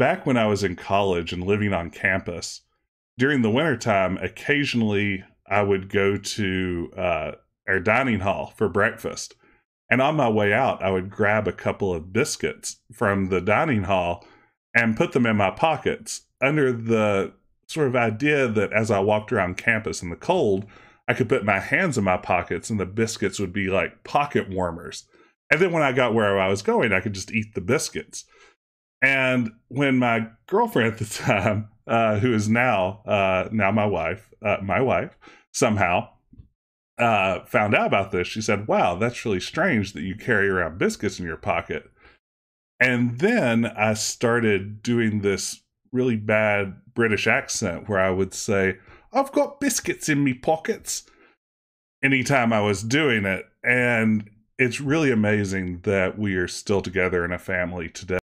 back when I was in college and living on campus, during the wintertime, occasionally I would go to uh, our dining hall for breakfast. And on my way out, I would grab a couple of biscuits from the dining hall and put them in my pockets under the sort of idea that as I walked around campus in the cold, I could put my hands in my pockets and the biscuits would be like pocket warmers. And then when I got where I was going, I could just eat the biscuits. And when my girlfriend at the time, uh, who is now uh, now my wife, uh, my wife somehow uh, found out about this, she said, "Wow, that's really strange that you carry around biscuits in your pocket." And then I started doing this really bad British accent where I would say, "I've got biscuits in me pockets." Anytime I was doing it, and it's really amazing that we are still together in a family today.